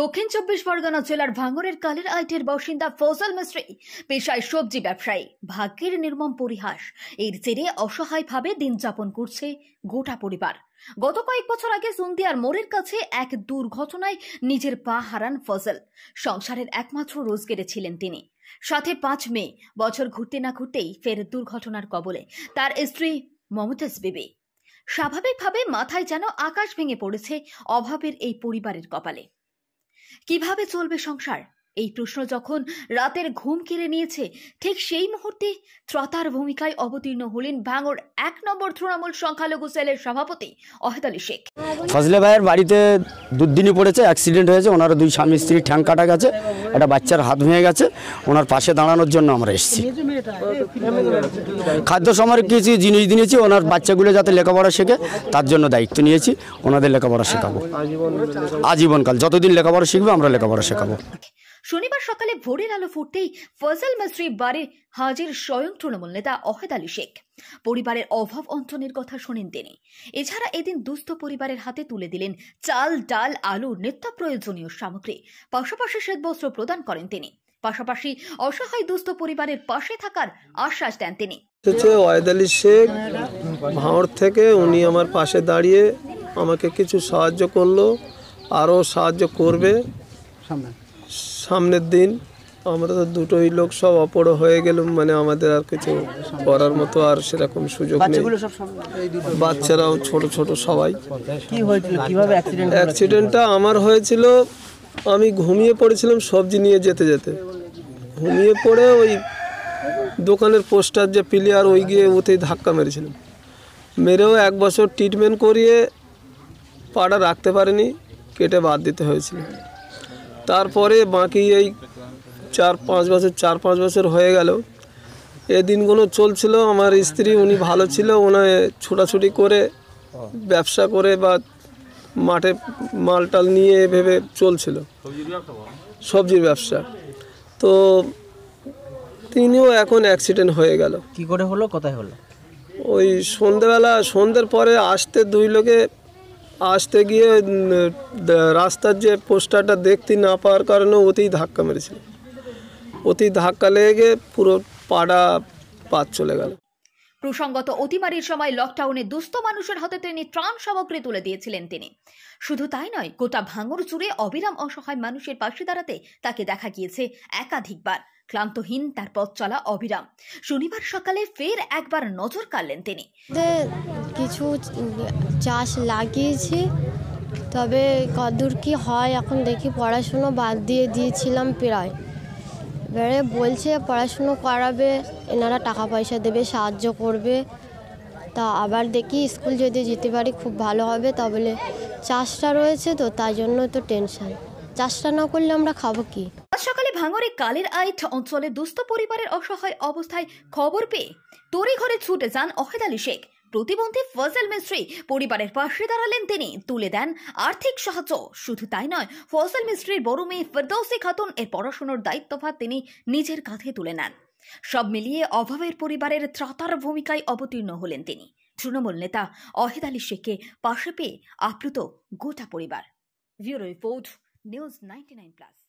দক্ষিণ চব্বিশ পরগনা জেলার ভাঙরের কালের আইটের বাসিন্দা ফজল মিস্ত্রি পেশায় সবজি ব্যবসায়ী ভাগ্যের নির্মম পরিহাস এর জেরে অসহায়ভাবে দিন যাপন করছে গোটা পরিবার গত কয়েক বছর আগে সন্ধিয়ার মোড়ের কাছে এক দুর্ঘটনায় নিজের পা হারান ফজল সংসারের একমাত্র রোজগের ছিলেন তিনি সাথে পাঁচ মে বছর ঘুরতে না ঘুরতেই ফের দুর্ঘটনার কবলে তার স্ত্রী মমতাজ বিবি স্বাভাবিকভাবে মাথায় যেন আকাশ ভেঙে পড়েছে অভাবের এই পরিবারের কপালে কিভাবে চলবে সংসার এই প্রশ্ন যখন রাতের ঘুম কেড়ে নিয়েছে ঠিক সেই মুহূর্তে ত্রতার ভূমিকায় অবতীর্ণ হলেন ভাঙর এক নম্বর তৃণমূল সংখ্যালঘু সেলের সভাপতি অহেতালি শেখ ফজলে ভাইয়ের বাড়িতে দুদিনই পড়েছে অ্যাক্সিডেন্ট হয়েছে ওনারা দুই স্বামী স্ত্রী ঠ্যাং কাটা গেছে একটা বাচ্চার হাত ভেঙে গেছে ওনার পাশে দাঁড়ানোর জন্য আমরা এসেছি খাদ্য সময়ের কিছু জিনিস দিয়েছি ওনার বাচ্চাগুলো যাতে লেখাপড়া শেখে তার জন্য দায়িত্ব নিয়েছি ওনাদের লেখাপড়া শেখাবো আজীবনকাল যতদিন লেখাপড়া শিখবে আমরা লেখাপড়া শেখাবো শনিবার সকালে ভোরের আলো ফুটতেই ফজল মিস্ত্রি বারে হাজির স্বয়ং তৃণমূল নেতা অহেদ আলী শেখ পরিবারের অভাব অন্তনের কথা শোনেন তিনি এছাড়া এদিন দুস্থ পরিবারের হাতে তুলে দিলেন চাল ডাল আলু নিত্য প্রয়োজনীয় সামগ্রী পাশাপাশি শ্বেতবস্ত্র প্রদান করেন তিনি পাশাপাশি অসহায় দুস্থ পরিবারের পাশে থাকার আশ্বাস দেন তিনি ওয়াহেদ আলী শেখ ভাঁড় থেকে উনি আমার পাশে দাঁড়িয়ে আমাকে কিছু সাহায্য করলো আরও সাহায্য করবে সামনে সামনের দিন আমরা তো দুটোই লোক সব অপর হয়ে গেলাম মানে আমাদের আর কিছু করার মতো আর সেরকম সুযোগ নেই বাচ্চারাও ছোট ছোট সবাই অ্যাক্সিডেন্টটা আমার হয়েছিল আমি ঘুমিয়ে পড়েছিলাম সবজি নিয়ে যেতে যেতে ঘুমিয়ে পড়ে ওই দোকানের পোস্টার যে প্লেয়ার ওই গিয়ে ওতেই ধাক্কা মেরেছিলাম মেরেও এক বছর ট্রিটমেন্ট করিয়ে পাড়া রাখতে পারেনি কেটে বাদ দিতে হয়েছিল তারপরে বাকি এই চার পাঁচ বছর চার পাঁচ বছর হয়ে গেল এ দিনগুলো চলছিল আমার স্ত্রী উনি ভালো ছিল ওনায় ছোটাছুটি করে ব্যবসা করে বা মাঠে মালটাল নিয়ে ভেবে চলছিল সবজির ব্যবসা তো তিনিও এখন অ্যাক্সিডেন্ট হয়ে গেল কি করে হলো কোথায় হলো ওই সন্ধেবেলা সন্ধ্যের পরে আসতে দুই লোকে আসতে গিয়ে রাস্তার যে পোস্টারটা দেখতে না পাওয়ার কারণে অতি ধাক্কা মেরেছিল অতি ধাক্কা লেগে পুরো পাড়া পাত চলে গেল প্রসঙ্গত অতিমারির সময় লকডাউনে দুস্থ মানুষের হাতে তিনি ত্রাণ সামগ্রী তুলে দিয়েছিলেন তিনি শুধু তাই নয় গোটা ভাঙর চুরে অবিরাম অসহায় মানুষের পাশে দাঁড়াতে তাকে দেখা গিয়েছে একাধিকবার ক্লান্তহীন তার পথ চলা অবিরাম শনিবার সকালে ফের একবার নজর কাড়লেন তিনি কিছু চাষ লাগিয়েছি তবে কদূর কি হয় এখন দেখি পড়াশুনো বাদ দিয়ে দিয়েছিলাম প্রায় এবারে বলছে পড়াশুনো করাবে এনারা টাকা পয়সা দেবে সাহায্য করবে তা আবার দেখি স্কুল যদি যেতে পারি খুব ভালো হবে তা বলে চাষটা রয়েছে তো তাই জন্য তো টেনশান চাষটা না করলে আমরা খাবো কি ভাঙরে কালের আইট অঞ্চলে দুস্থ পরিবারের অসহায় অবস্থায় খবর পেয়ে তড়িঘরে ছুটে যান অহেদ আলী শেখ প্রতিবন্ধী ফজল মিস্ত্রি পরিবারের পাশে দাঁড়ালেন তিনি তুলে দেন আর্থিক সাহায্য শুধু তাই নয় ফজল মিস্ত্রির বড় মেয়ে ফেরদৌসি খাতুন এর পড়াশুনোর দায়িত্বভার তিনি নিজের কাঁধে তুলে নেন সব মিলিয়ে অভাবের পরিবারের ত্রাতার ভূমিকায় অবতীর্ণ হলেন তিনি তৃণমূল নেতা অহেদ আলী শেখকে পাশে পেয়ে আপ্লুত গোটা পরিবার bureau report news ninety plus